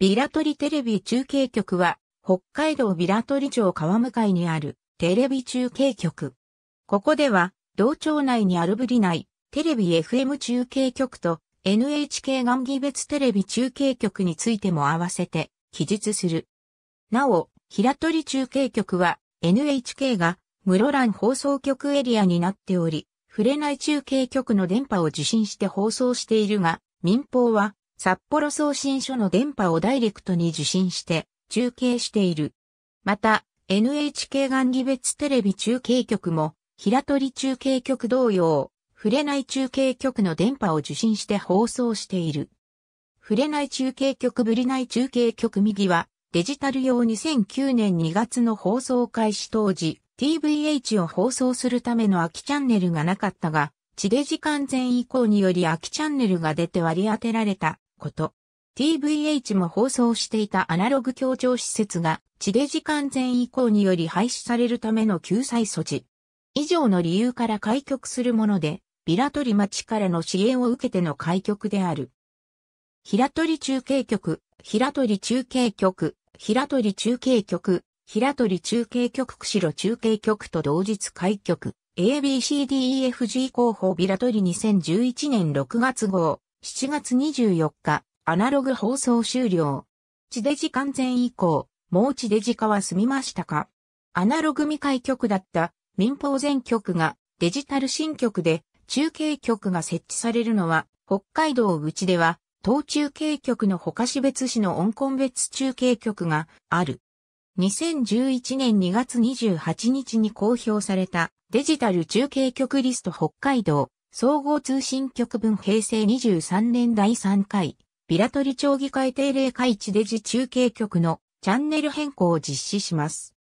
ビラトリテレビ中継局は、北海道ビラトリ町川向にあるテレビ中継局。ここでは、同町内にあるぶり内、テレビ FM 中継局と NHK ンギ別テレビ中継局についても合わせて記述する。なお、平取中継局は NHK が室蘭放送局エリアになっており、触れない中継局の電波を受信して放送しているが、民放は札幌送信所の電波をダイレクトに受信して中継している。また、NHK 元利別テレビ中継局も、平取中継局同様、触れない中継局の電波を受信して放送している。触れない中継局ぶりない中継局右は、デジタル用2009年2月の放送開始当時、TVH を放送するための空きチャンネルがなかったが、地デジ完全移行により空きチャンネルが出て割り当てられたこと。TVH も放送していたアナログ協調施設が地デジ完全移行により廃止されるための救済措置。以上の理由から開局するもので、平取町からの支援を受けての開局である。平取中継局、平取中継局、平取中継局、平取中継局、釧路中継局と同日開局、ABCDEFG 広報平取2011年6月号、7月24日、アナログ放送終了。地デジ完全以降、もう地デジ化は済みましたかアナログ未開局だった民放全局がデジタル新局で中継局が設置されるのは北海道うちでは東中継局の他市別市の温根別中継局がある。2011年2月28日に公表されたデジタル中継局リスト北海道総合通信局分平成23年第3回、ビラトリ町議会定例会地デジ中継局のチャンネル変更を実施します。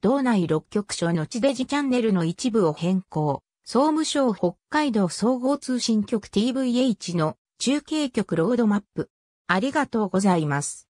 道内6局所の地デジチャンネルの一部を変更。総務省北海道総合通信局 TVH の中継局ロードマップ。ありがとうございます。